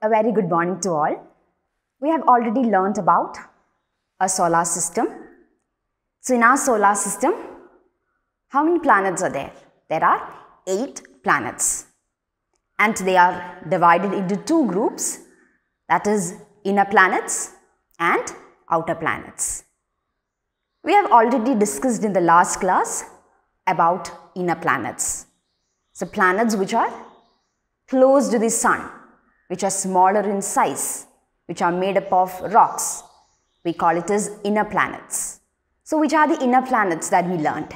A very good morning to all. We have already learnt about a solar system. So in our solar system, how many planets are there? There are 8 planets and they are divided into two groups that is inner planets and outer planets. We have already discussed in the last class about inner planets. So planets which are close to the sun which are smaller in size, which are made up of rocks. We call it as inner planets. So which are the inner planets that we learned?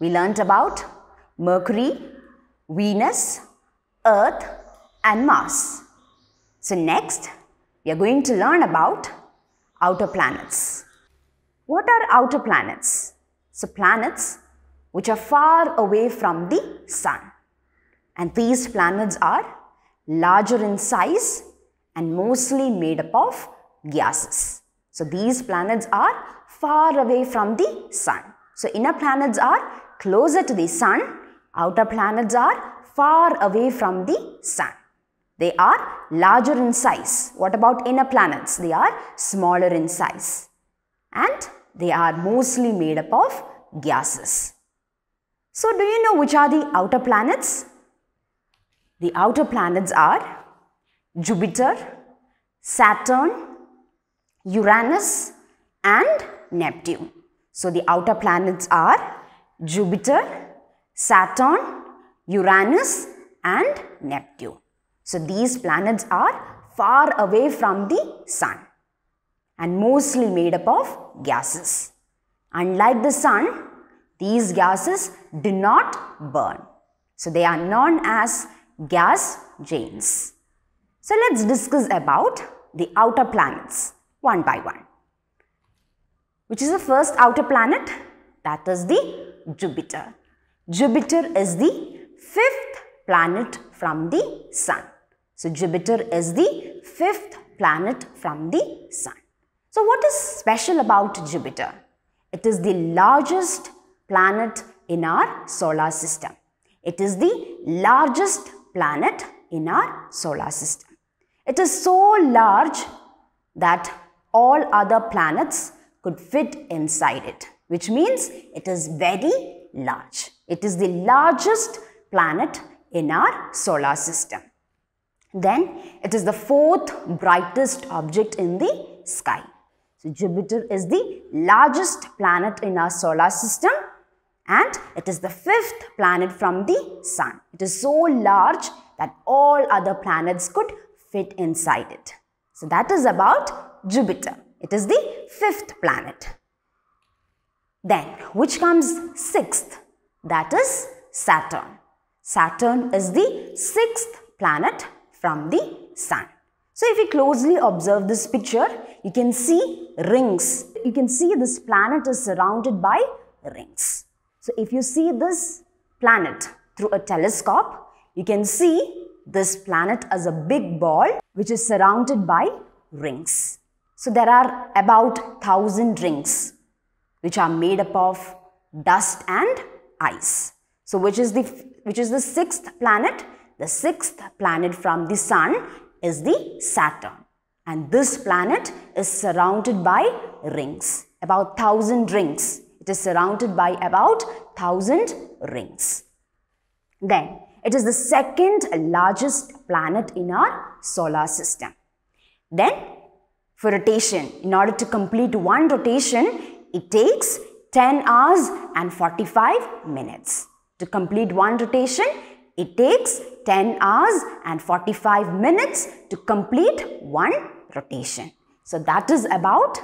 We learned about Mercury, Venus, Earth and Mars. So next, we are going to learn about outer planets. What are outer planets? So planets which are far away from the sun. And these planets are larger in size and mostly made up of gases. So these planets are far away from the sun. So inner planets are closer to the sun, outer planets are far away from the sun. They are larger in size. What about inner planets? They are smaller in size. And they are mostly made up of gases. So do you know which are the outer planets? The outer planets are Jupiter, Saturn, Uranus and Neptune. So the outer planets are Jupiter, Saturn, Uranus and Neptune. So these planets are far away from the sun and mostly made up of gases. Unlike the sun, these gases do not burn. So they are known as gas giants. So let's discuss about the outer planets one by one. Which is the first outer planet? That is the Jupiter. Jupiter is the fifth planet from the sun. So Jupiter is the fifth planet from the sun. So what is special about Jupiter? It is the largest planet in our solar system. It is the largest planet in our solar system. It is so large that all other planets could fit inside it, which means it is very large. It is the largest planet in our solar system. Then it is the fourth brightest object in the sky. So Jupiter is the largest planet in our solar system and it is the fifth planet from the sun. It is so large that all other planets could fit inside it. So that is about Jupiter. It is the fifth planet. Then which comes sixth? That is Saturn. Saturn is the sixth planet from the sun. So if you closely observe this picture, you can see rings. You can see this planet is surrounded by rings. So if you see this planet through a telescope, you can see this planet as a big ball which is surrounded by rings. So there are about 1000 rings which are made up of dust and ice. So which is the which is the sixth planet? The sixth planet from the sun is the Saturn. And this planet is surrounded by rings, about 1000 rings it is surrounded by about 1000 rings. Then it is the second largest planet in our solar system. Then for rotation, in order to complete one rotation, it takes 10 hours and 45 minutes. To complete one rotation, it takes 10 hours and 45 minutes to complete one rotation. So that is about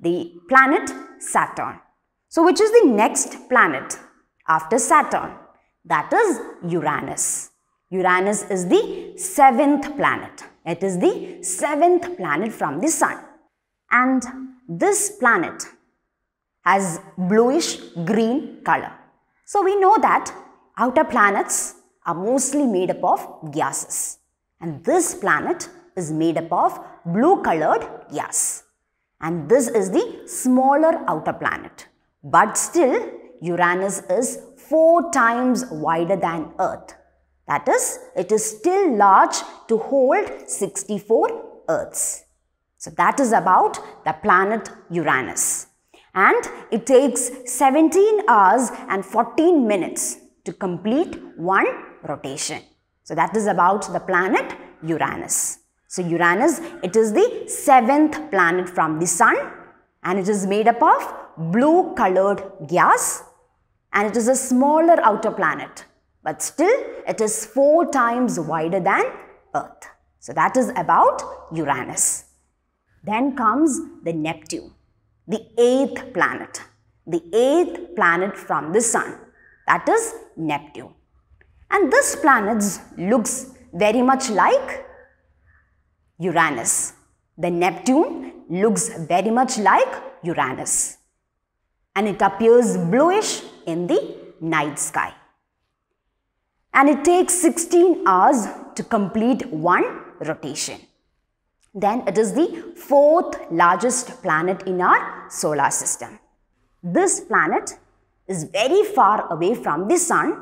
the planet Saturn. So which is the next planet after Saturn? That is Uranus. Uranus is the seventh planet. It is the seventh planet from the sun. And this planet has bluish green color. So we know that outer planets are mostly made up of gases. And this planet is made up of blue colored gas. And this is the smaller outer planet. But still, Uranus is four times wider than Earth. That is, it is still large to hold 64 Earths. So that is about the planet Uranus. And it takes 17 hours and 14 minutes to complete one rotation. So that is about the planet Uranus. So Uranus, it is the seventh planet from the sun and it is made up of blue colored gas and it is a smaller outer planet but still it is four times wider than Earth. So that is about Uranus. Then comes the Neptune, the eighth planet, the eighth planet from the sun. That is Neptune. And this planet looks very much like Uranus. The Neptune looks very much like Uranus and it appears bluish in the night sky. And it takes 16 hours to complete one rotation. Then it is the fourth largest planet in our solar system. This planet is very far away from the sun.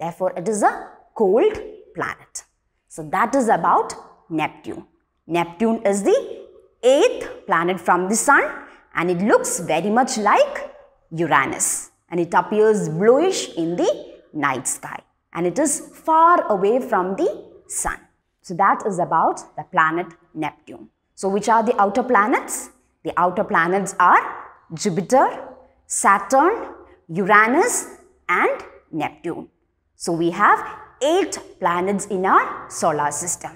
Therefore, it is a cold planet. So that is about Neptune. Neptune is the eighth planet from the sun and it looks very much like Uranus and it appears bluish in the night sky and it is far away from the sun. So that is about the planet Neptune. So which are the outer planets? The outer planets are Jupiter, Saturn, Uranus and Neptune. So we have eight planets in our solar system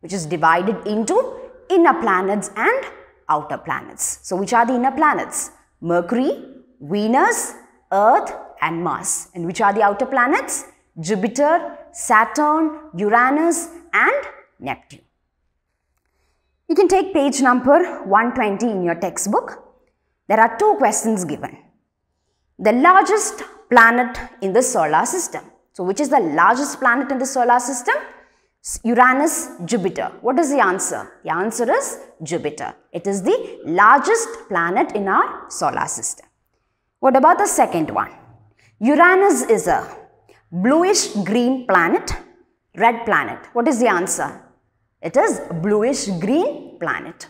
which is divided into inner planets and outer planets. So which are the inner planets? Mercury, Venus, Earth and Mars. And which are the outer planets? Jupiter, Saturn, Uranus and Neptune. You can take page number 120 in your textbook. There are two questions given. The largest planet in the solar system. So which is the largest planet in the solar system? Uranus, Jupiter. What is the answer? The answer is Jupiter. It is the largest planet in our solar system. What about the second one? Uranus is a bluish green planet, red planet. What is the answer? It is bluish green planet.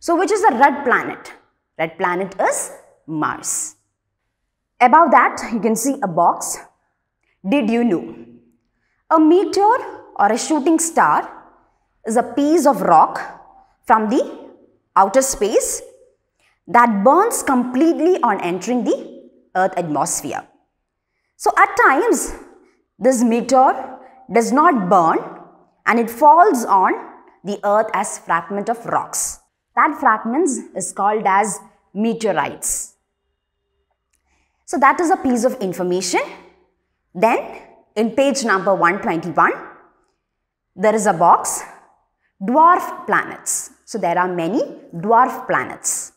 So which is the red planet? Red planet is Mars. Above that you can see a box. Did you know? A meteor or a shooting star is a piece of rock from the outer space that burns completely on entering the Earth atmosphere. So at times, this meteor does not burn and it falls on the Earth as fragment of rocks. That fragments is called as meteorites. So that is a piece of information. Then in page number 121, there is a box, dwarf planets. So there are many dwarf planets.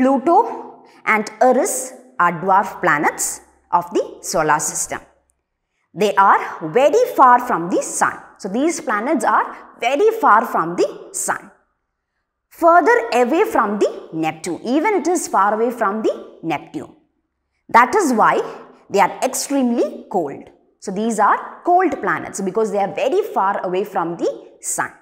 Pluto and Eris are dwarf planets of the solar system. They are very far from the sun. So these planets are very far from the sun. Further away from the Neptune. Even it is far away from the Neptune. That is why they are extremely cold. So these are cold planets because they are very far away from the sun.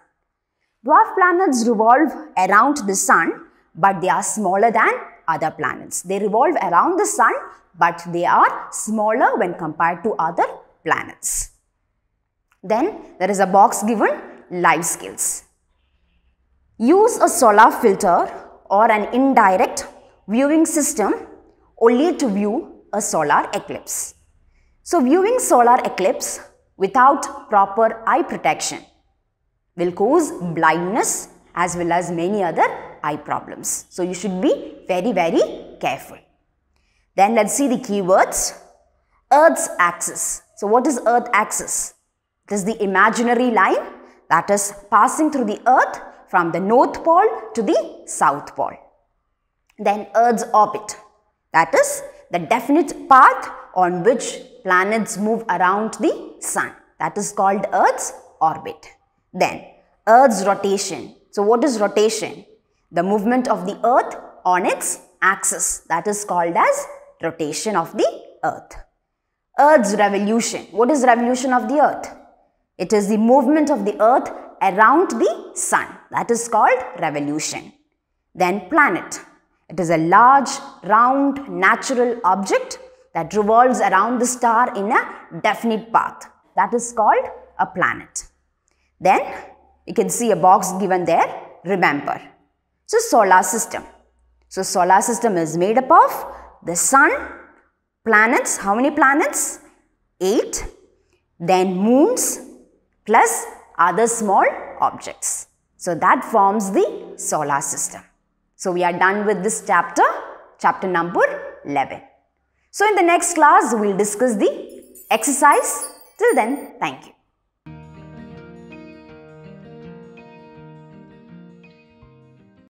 Dwarf planets revolve around the sun but they are smaller than other planets. They revolve around the sun, but they are smaller when compared to other planets. Then there is a box given life skills. Use a solar filter or an indirect viewing system only to view a solar eclipse. So viewing solar eclipse without proper eye protection will cause blindness as well as many other eye problems. So you should be very, very careful. Then let's see the keywords. Earth's axis. So what is earth axis? It is the imaginary line that is passing through the earth from the north pole to the south pole. Then earth's orbit. That is the definite path on which planets move around the sun. That is called earth's orbit. Then earth's rotation. So what is rotation? the movement of the earth on its axis. That is called as rotation of the earth. Earth's revolution. What is revolution of the earth? It is the movement of the earth around the sun. That is called revolution. Then planet. It is a large, round, natural object that revolves around the star in a definite path. That is called a planet. Then you can see a box given there. Remember, so solar system. So solar system is made up of the sun, planets, how many planets? 8, then moons plus other small objects. So that forms the solar system. So we are done with this chapter, chapter number 11. So in the next class, we will discuss the exercise. Till then, thank you.